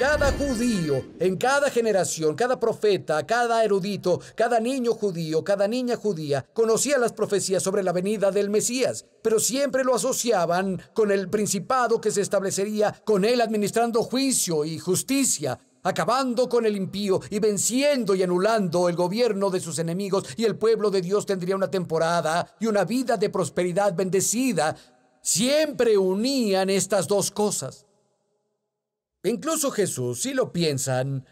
cada judío, en cada generación, cada profeta, cada erudito, cada niño judío, cada niña judía, conocía las profecías sobre la venida del Mesías, pero siempre lo asociaban con el principado que se establecería con él administrando juicio y justicia, acabando con el impío y venciendo y anulando el gobierno de sus enemigos, y el pueblo de Dios tendría una temporada y una vida de prosperidad bendecida. Siempre unían estas dos cosas. Incluso Jesús, si lo piensan,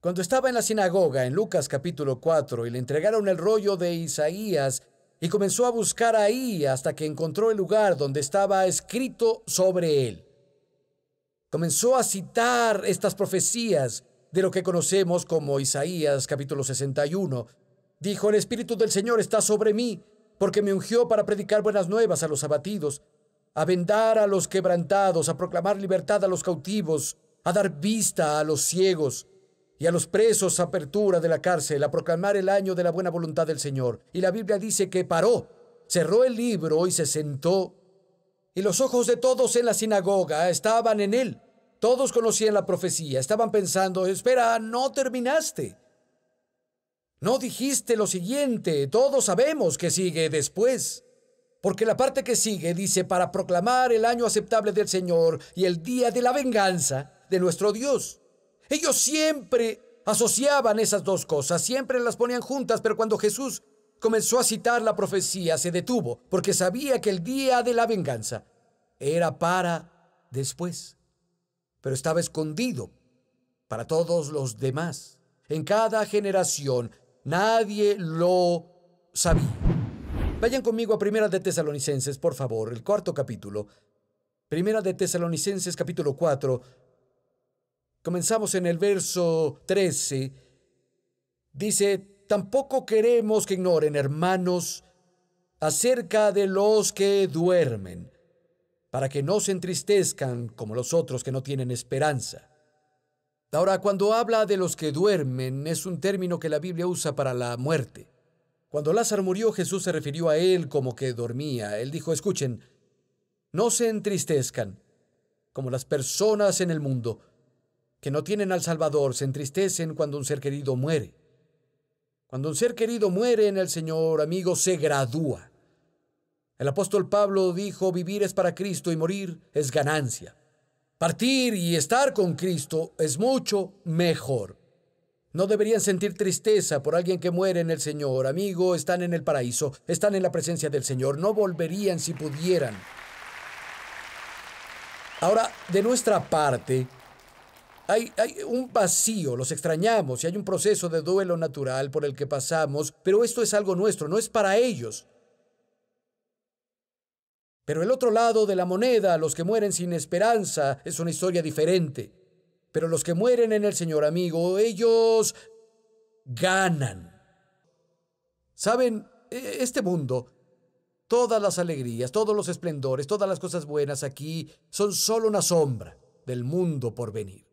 cuando estaba en la sinagoga en Lucas capítulo 4 y le entregaron el rollo de Isaías y comenzó a buscar ahí hasta que encontró el lugar donde estaba escrito sobre él. Comenzó a citar estas profecías de lo que conocemos como Isaías capítulo 61. Dijo, el Espíritu del Señor está sobre mí, porque me ungió para predicar buenas nuevas a los abatidos a vendar a los quebrantados, a proclamar libertad a los cautivos, a dar vista a los ciegos y a los presos apertura de la cárcel, a proclamar el año de la buena voluntad del Señor. Y la Biblia dice que paró, cerró el libro y se sentó. Y los ojos de todos en la sinagoga estaban en él. Todos conocían la profecía, estaban pensando, espera, no terminaste. No dijiste lo siguiente, todos sabemos que sigue después. Porque la parte que sigue dice, para proclamar el año aceptable del Señor y el día de la venganza de nuestro Dios. Ellos siempre asociaban esas dos cosas, siempre las ponían juntas, pero cuando Jesús comenzó a citar la profecía, se detuvo, porque sabía que el día de la venganza era para después, pero estaba escondido para todos los demás. En cada generación nadie lo sabía. Vayan conmigo a Primera de Tesalonicenses, por favor, el cuarto capítulo. Primera de Tesalonicenses, capítulo 4. Comenzamos en el verso 13. Dice, tampoco queremos que ignoren, hermanos, acerca de los que duermen, para que no se entristezcan como los otros que no tienen esperanza. Ahora, cuando habla de los que duermen, es un término que la Biblia usa para la muerte. Cuando Lázaro murió, Jesús se refirió a él como que dormía. Él dijo, escuchen, no se entristezcan, como las personas en el mundo que no tienen al Salvador se entristecen cuando un ser querido muere. Cuando un ser querido muere en el Señor, amigo, se gradúa. El apóstol Pablo dijo, vivir es para Cristo y morir es ganancia. Partir y estar con Cristo es mucho mejor. No deberían sentir tristeza por alguien que muere en el Señor. Amigo, están en el paraíso, están en la presencia del Señor. No volverían si pudieran. Ahora, de nuestra parte, hay, hay, un vacío, los extrañamos y hay un proceso de duelo natural por el que pasamos, pero esto es algo nuestro, no es para ellos. Pero el otro lado de la moneda, los que mueren sin esperanza, es una historia diferente. Pero los que mueren en el Señor amigo, ellos ganan. Saben, e-, este mundo, todas las alegrías, todos los esplendores, todas las cosas buenas aquí son solo una sombra del mundo por venir.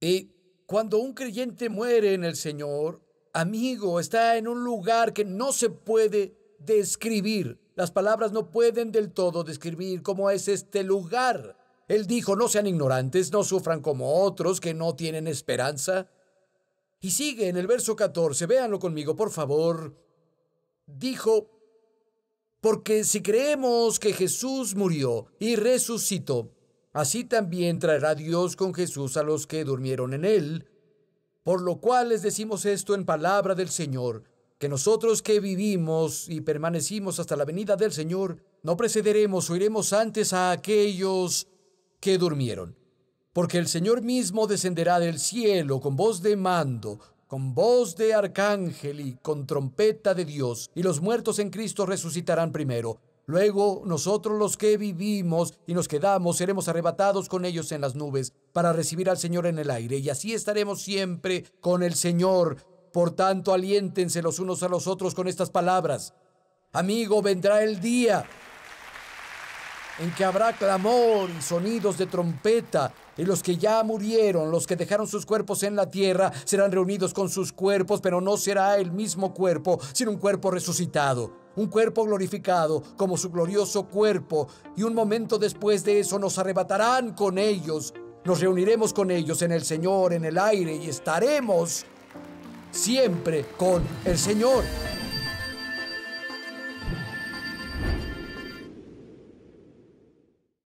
Y cuando un creyente muere en el Señor, amigo, está en un lugar que no se puede describir. Las palabras no pueden del todo describir cómo es este lugar. Él dijo, no sean ignorantes, no sufran como otros que no tienen esperanza. Y sigue en el verso 14, véanlo conmigo, por favor. Dijo, porque si creemos que Jesús murió y resucitó, así también traerá Dios con Jesús a los que durmieron en él. Por lo cual les decimos esto en palabra del Señor, que nosotros que vivimos y permanecimos hasta la venida del Señor, no precederemos o iremos antes a aquellos que durmieron. Porque el Señor mismo descenderá del cielo con voz de mando, con voz de arcángel y con trompeta de Dios, y los muertos en Cristo resucitarán primero. Luego nosotros los que vivimos y nos quedamos seremos arrebatados con ellos en las nubes para recibir al Señor en el aire, y así estaremos siempre con el Señor. Por tanto, aliéntense los unos a los otros con estas palabras. Amigo, vendrá el día en que habrá clamor y sonidos de trompeta, y los que ya murieron, los que dejaron sus cuerpos en la tierra, serán reunidos con sus cuerpos, pero no será el mismo cuerpo, sino un cuerpo resucitado un cuerpo glorificado como su glorioso cuerpo, y un momento después de eso nos arrebatarán con ellos, nos reuniremos con ellos en el Señor, en el aire, y estaremos siempre con el Señor.